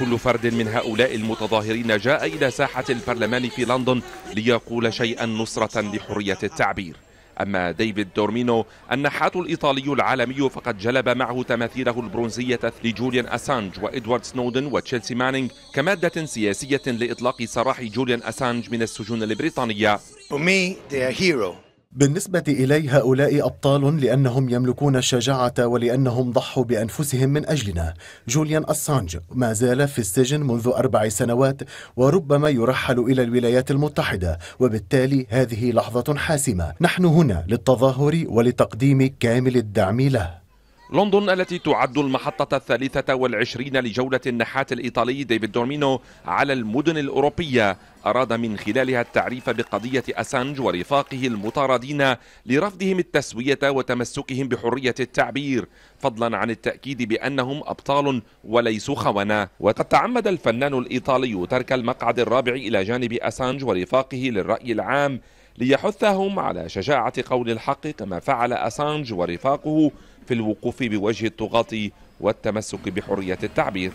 كل فرد من هؤلاء المتظاهرين جاء إلى ساحة البرلمان في لندن ليقول شيئا نصرة لحرية التعبير أما ديفيد دورمينو النحات الإيطالي العالمي فقد جلب معه تماثيله البرونزية لجوليان أسانج وإدوارد سنودن وتشيلسي مانينج كمادة سياسية لإطلاق سراح جوليان أسانج من السجون البريطانية For me, they are hero. بالنسبة إلي هؤلاء أبطال لأنهم يملكون الشجاعة ولأنهم ضحوا بأنفسهم من أجلنا جوليان أسانج ما زال في السجن منذ أربع سنوات وربما يرحل إلى الولايات المتحدة وبالتالي هذه لحظة حاسمة نحن هنا للتظاهر ولتقديم كامل الدعم له لندن التي تعد المحطة الثالثة والعشرين لجولة النحات الإيطالي ديفيد دورمينو على المدن الأوروبية أراد من خلالها التعريف بقضية أسانج ورفاقه المطاردين لرفضهم التسوية وتمسكهم بحرية التعبير فضلا عن التأكيد بأنهم أبطال وليسوا خونة وقد تعمد الفنان الإيطالي ترك المقعد الرابع إلى جانب أسانج ورفاقه للرأي العام ليحثهم على شجاعة قول الحق كما فعل أسانج ورفاقه في الوقوف بوجه الطغاة والتمسك بحرية التعبير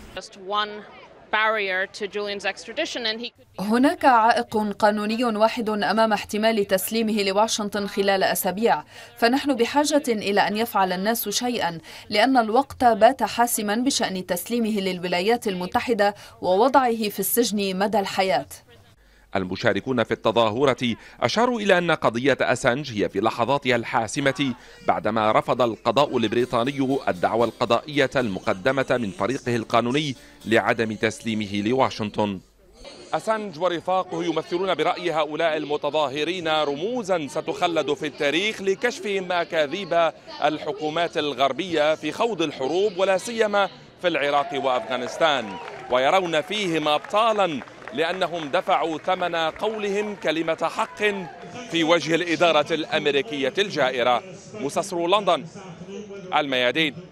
هناك عائق قانوني واحد أمام احتمال تسليمه لواشنطن خلال أسابيع فنحن بحاجة إلى أن يفعل الناس شيئا لأن الوقت بات حاسما بشأن تسليمه للولايات المتحدة ووضعه في السجن مدى الحياة المشاركون في التظاهرة أشاروا إلى أن قضية أسانج هي في لحظاتها الحاسمة بعدما رفض القضاء البريطاني الدعوى القضائية المقدمة من فريقه القانوني لعدم تسليمه لواشنطن أسانج ورفاقه يمثلون برأي هؤلاء المتظاهرين رموزا ستخلد في التاريخ لكشفهم أكاذيب الحكومات الغربية في خوض الحروب ولا سيما في العراق وأفغانستان ويرون فيهم أبطالا لأنهم دفعوا ثمن قولهم كلمة حق في وجه الإدارة الأمريكية الجائرة مستصر لندن الميادين